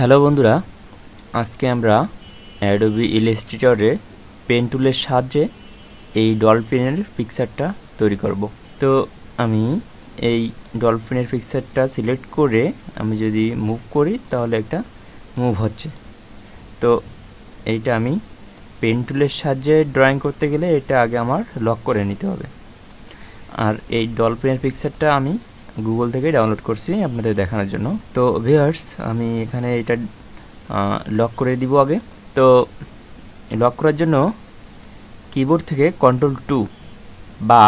hello বন্ধুরা আজকে আমরা অ্যাডোবি ইলাস্ট্রেটরে পেন টুলের সাহায্যে এই ডলফিনের পিকচারটা তৈরি করব তো আমি এই ডলফিনের পিকচারটা সিলেক্ট করে আমি যদি মুভ করি তাহলে একটা মুভ হচ্ছে তো এইটা আমি পেন টুলের সাহায্যে ড্রয়িং করতে গেলে এটা আগে আমার লক করে নিতে হবে আর এই ডলফিনের পিকচারটা আমি গুগল থেকে ডাউনলোড করছি আপনাদের দেখানোর জন্য তো ভিয়ার্স আমি এখানে এটা লক করে দিব আগে তো লক করার জন্য কিবোর্ড থেকে কন্ট্রোল টু বা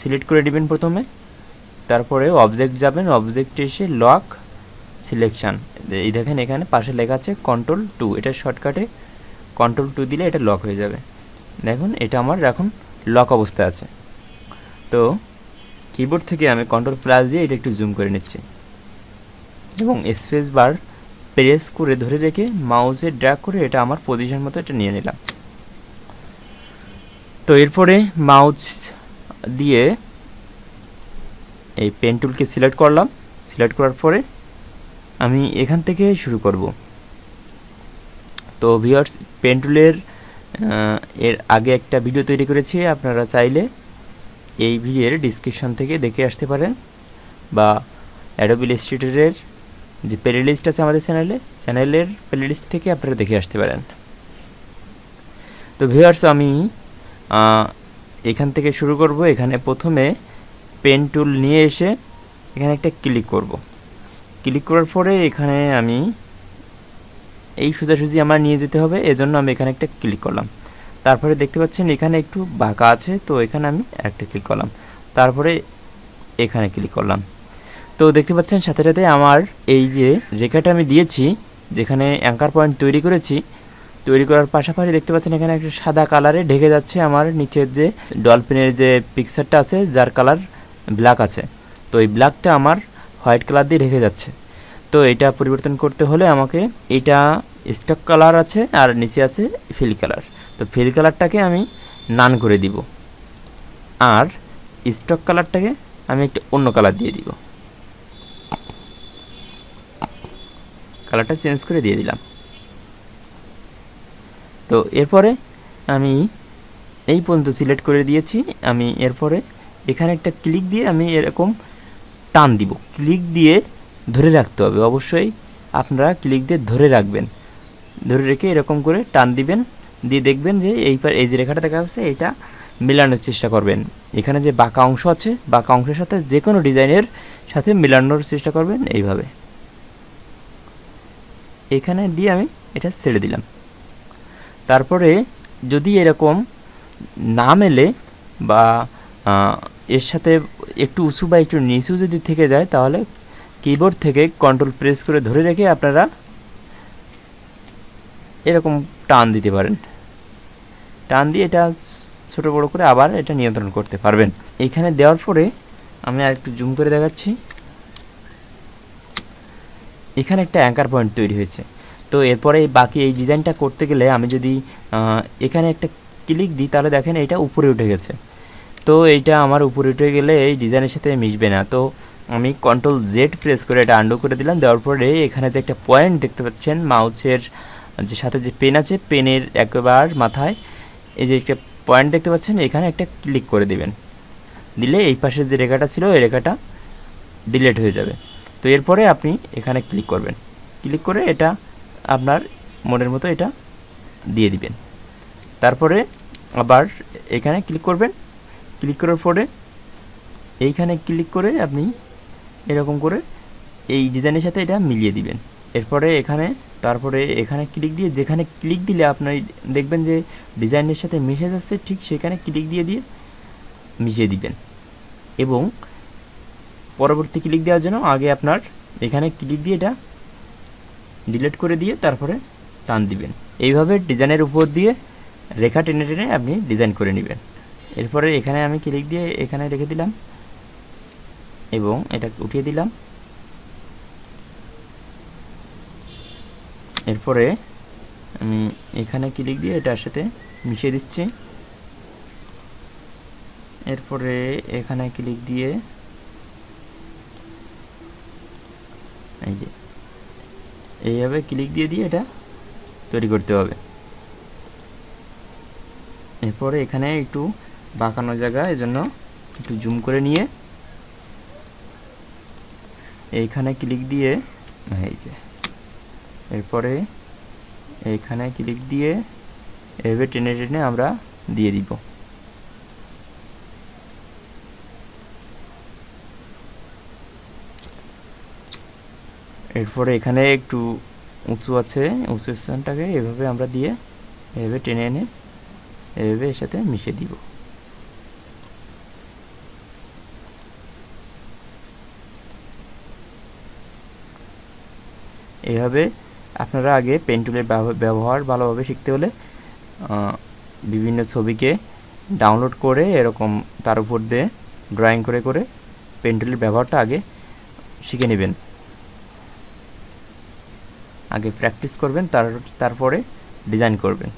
সিলেক্ট করে নেবেন প্রথমে তারপরে অবজেক্ট যাবেন অবজেক্টে এসে লক সিলেকশান এই দেখেন এখানে পাশে লেখা আছে কন্ট্রোল টু এটা শর্টকাটে কন্ট্রোল টু দিলে এটা লক হয়ে যাবে দেখুন এটা আমার এখন লক অবস্থায় আছে তো কিবোর্ড থেকে আমি কন্ট্রোল প্লাস দিয়ে এটা একটু জুম করে নিচ্ছি এবং স্পেস বার প্রেস করে ধরে রেখে মাউসে ড্র্যাগ করে এটা আমার পজিশন মতো এটা নিয়ে নিলাম তো এরপরে মাউস দিয়ে এই পেন টুলকে সিলেক্ট করলাম সিলেক্ট করার পরে আমি এখান থেকে শুরু করব তো ভিওয়ার্স পেন টুলের এর আগে একটা ভিডিও তৈরি করেছি আপনারা চাইলে এই ভিডিওর ডিসক্রিপশান থেকে দেখে আসতে পারেন বা অ্যাডোবিল স্টুডিওর যে প্লেলিস্ট আছে আমাদের চ্যানেলে চ্যানেলের প্লেলিস্ট থেকে আপনারা দেখে আসতে পারেন তো ভিউয়ার্স আমি এখান থেকে শুরু করব এখানে প্রথমে পেন টুল নিয়ে এসে এখানে একটা ক্লিক করব ক্লিক করার পরে এখানে আমি এই সোজাসুজি আমার নিয়ে যেতে হবে এজন্য আমি এখানে একটা ক্লিক করলাম তারপরে দেখতে পাচ্ছেন এখানে একটু বাঁকা আছে তো এখানে আমি একটা ক্লিক করলাম তারপরে এখানে ক্লিক করলাম তো দেখতে পাচ্ছেন সাথে সাথে আমার এই যে রেখাটা আমি দিয়েছি যেখানে অ্যাঙ্কার পয়েন্ট তৈরি করেছি তৈরি করার পাশাপাশি দেখতে পাচ্ছেন এখানে একটা সাদা কালারে ঢেকে যাচ্ছে আমার নিচের যে ডলফিনের যে পিকচারটা আছে যার কালার ব্ল্যাক আছে তো এই ব্ল্যাকটা আমার হোয়াইট কালার দিয়ে ঢেকে যাচ্ছে তো এটা পরিবর্তন করতে হলে আমাকে এটা স্টক কালার আছে আর নিচে আছে ফিল কালার তো ফিল কালারটাকে আমি নান করে দিব আর স্টক কালারটাকে আমি একটি অন্য কালার দিয়ে দিব কালারটা চেঞ্জ করে দিয়ে দিলাম তো এরপরে আমি এই পর্যন্ত সিলেক্ট করে দিয়েছি আমি এরপরে এখানে একটা ক্লিক দিয়ে আমি এরকম টান দিব ক্লিক দিয়ে ধরে রাখতে হবে অবশ্যই আপনারা ক্লিক দিয়ে ধরে রাখবেন ধরে রেখে এরকম করে টান দিবেন দিয়ে দেখবেন যে এই এই যে রেখাটা দেখা যাচ্ছে এটা মেলানোর চেষ্টা করবেন এখানে যে বাঁকা অংশ আছে বাঁকা অংশের সাথে যে কোনো ডিজাইনের সাথে মেলানোর চেষ্টা করবেন এইভাবে এখানে দিয়ে আমি এটা ছেড়ে দিলাম তারপরে যদি এরকম না মেলে বা এর সাথে একটু উঁচু বা একটু নিচু যদি থেকে যায় তাহলে কিবোর্ড থেকে কন্ট্রোল প্রেস করে ধরে রেখে আপনারা এরকম টান দিতে পারেন টান দিয়ে এটা ছোট বড় করে আবার এটা নিয়ন্ত্রণ করতে পারবেন এখানে দেওয়ার পরে আমি আর একটু জুম করে দেখাচ্ছি এখানে একটা অ্যাঙ্কার পয়েন্ট তৈরি হয়েছে তো এরপরে বাকি এই ডিজাইনটা করতে গেলে আমি যদি এখানে একটা ক্লিক দিই তাহলে দেখেন এটা উপরে উঠে গেছে তো এইটা আমার উপরে উঠে গেলে এই ডিজাইনের সাথে মিশবে না তো আমি কন্ট্রোল জেড প্রেস করে এটা আন্ডো করে দিলাম দেওয়ার পরে এখানে যে একটা পয়েন্ট দেখতে পাচ্ছেন মাউসের যে সাথে যে পেন আছে পেনের একবার মাথায় এই যে একটা পয়েন্ট দেখতে পাচ্ছেন এখানে একটা ক্লিক করে দিবেন দিলে এই পাশের যে রেখাটা ছিল এই রেখাটা ডিলেট হয়ে যাবে তো এরপরে আপনি এখানে ক্লিক করবেন ক্লিক করে এটা আপনার মনের মতো এটা দিয়ে দিবেন তারপরে আবার এখানে ক্লিক করবেন ক্লিক করার পরে এইখানে ক্লিক করে আপনি এরকম করে এই ডিজাইনের সাথে এটা মিলিয়ে দিবেন এরপরে এখানে তারপরে এখানে ক্লিক দিয়ে যেখানে ক্লিক দিলে আপনার দেখবেন যে ডিজাইনের সাথে মিশে যাচ্ছে ঠিক সেখানে ক্লিক দিয়ে দিয়ে মিশিয়ে দিবেন এবং পরবর্তী ক্লিক দেওয়ার জন্য আগে আপনার এখানে ক্লিক দিয়ে এটা ডিলিট করে দিয়ে তারপরে টান দিবেন এইভাবে ডিজাইনের উপর দিয়ে রেখা টেনে টেনে আপনি ডিজাইন করে নেবেন এরপরে এখানে আমি ক্লিক দিয়ে এখানে রেখে দিলাম এবং এটা উঠিয়ে দিলাম এরপরে আমি এখানে ক্লিক দিয়ে এটার সাথে মিশিয়ে দিচ্ছি এরপরে এখানে ক্লিক দিয়ে এই যে এইভাবে ক্লিক দিয়ে দিয়ে এটা তৈরি করতে হবে এরপরে এখানে একটু বাঁকানো জায়গা এজন্য একটু জুম করে নিয়ে এইখানে ক্লিক দিয়ে এই যে এরপরে এখানে ক্লিক দিয়ে এভাবে টেনে টেনে আমরা দিয়ে দিব এরপরে এখানে একটু উঁচু আছে উঁচু স্থানটাকে এভাবে আমরা দিয়ে এভাবে টেনে এনে এভাবে এর সাথে মিশে দিব এভাবে আপনারা আগে পেন টুলের ব্যবহার ভালোভাবে শিখতে হলে বিভিন্ন ছবিকে ডাউনলোড করে এরকম তার উপর দিয়ে ড্রয়িং করে করে পেন টুলের ব্যবহারটা আগে শিখে নেবেন আগে প্র্যাকটিস করবেন তার তারপরে ডিজাইন করবেন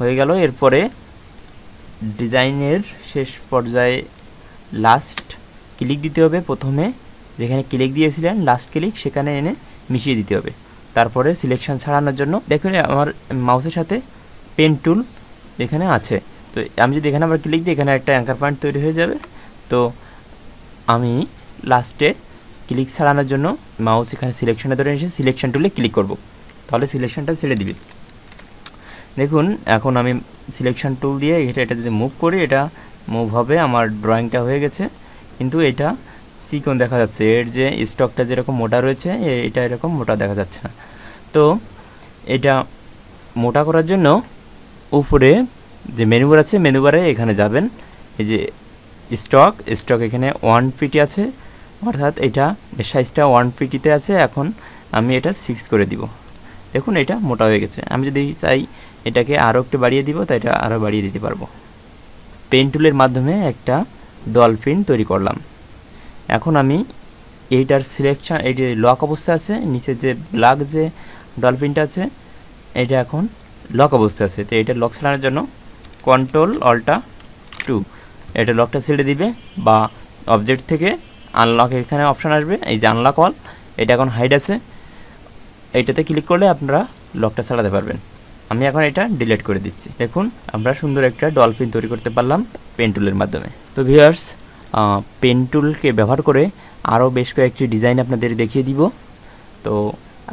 হয়ে গেল এরপরে ডিজাইনের শেষ পর্যায়ে লাস্ট ক্লিক দিতে হবে প্রথমে যেখানে ক্লিক দিয়েছিলেন লাস্ট ক্লিক সেখানে এনে মিশিয়ে দিতে হবে তারপরে সিলেকশন ছাড়ানোর জন্য দেখুন আমার মাউসের সাথে পেন টুল এখানে আছে তো আমি যদি এখানে আবার ক্লিক দিই এখানে একটা অ্যাঙ্কার পয়েন্ট তৈরি হয়ে যাবে তো আমি লাস্টে ক্লিক ছাড়ানোর জন্য মাউস এখানে সিলেকশানে ধরে এসে সিলেকশান টুলে ক্লিক করব তাহলে সিলেকশনটা ছেড়ে দিবি দেখুন এখন আমি সিলেকশন টুল দিয়ে এটা এটা যদি মুভ করি এটা মুভ হবে আমার ড্রয়িংটা হয়ে গেছে কিন্তু এটা চিকন দেখা যাচ্ছে এর যে স্টকটা যেরকম মোটা রয়েছে এটা এরকম মোটা দেখা যাচ্ছে না তো এটা মোটা করার জন্য উপরে যে মেনুবার আছে মেনুবারে এখানে যাবেন এই যে স্টক স্টক এখানে ওয়ান ফিটি আছে অর্থাৎ এটা সাইজটা ওয়ান ফিটিতে আছে এখন আমি এটা সিক্স করে দিব দেখুন এটা মোটা হয়ে গেছে আমি যদি চাই এটাকে আরও একটু বাড়িয়ে দিব তাই এটা আরও বাড়িয়ে দিতে পারবো পেন টুলের মাধ্যমে একটা ডলফিন তৈরি করলাম এখন আমি এইটার সিলেকশান এটি লক অবস্থা আছে নিচে যে ব্লাক যে ডলফিনটা আছে এটা এখন লক অবস্থা আছে তো এটা লক ছাড়ানোর জন্য কন্ট্রোল অল্টা টু এটা লকটা ছেড়ে দিবে বা অবজেক্ট থেকে আনলক এখানে অপশান আসবে এই যে আনলক অল এটা এখন হাইড আছে এটাতে ক্লিক করলে আপনারা লকটা ছাড়াতে পারবেন আমি এখন এটা ডিলিট করে দিচ্ছি দেখুন আমরা সুন্দর একটা ডলফিন তৈরি করতে পারলাম পেন টুলের মাধ্যমে তো ভিউয়ার্স পেন টুলকে ব্যবহার করে আরও বেশ কয়েকটি ডিজাইন আপনাদের দেখিয়ে দিব তো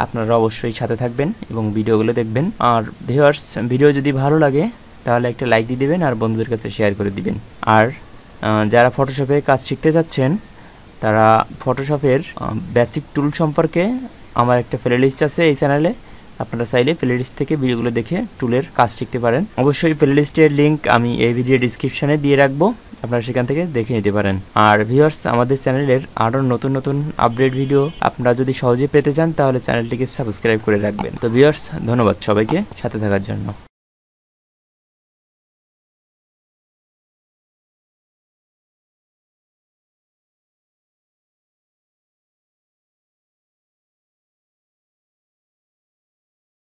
আপনারা অবশ্যই সাথে থাকবেন এবং ভিডিওগুলো দেখবেন আর ভিউয়ার্স ভিডিও যদি ভালো লাগে তাহলে একটা লাইক দিয়ে দেবেন আর বন্ধুদের কাছে শেয়ার করে দিবেন আর যারা ফটোশপে কাজ শিখতে যাচ্ছেন তারা ফটোশপের বেসিক টুল সম্পর্কে আমার একটা প্লেলিস্ট আছে এই চ্যানেলে আপনারা চাইলে প্লেলিস্ট থেকে ভিডিওগুলো দেখে টুলের কাজ শিখতে পারেন অবশ্যই প্লেলিস্টের লিঙ্ক আমি এই ভিডিও ডিসক্রিপশানে দিয়ে রাখবো আপনারা সেখান থেকে দেখে নিতে পারেন আর ভিউয়ার্স আমাদের চ্যানেলের আরও নতুন নতুন আপডেট ভিডিও আপনারা যদি সহজে পেতে চান তাহলে চ্যানেলটিকে সাবস্ক্রাইব করে রাখবেন তো ভিউয়ার্স ধন্যবাদ সবাইকে সাথে থাকার জন্য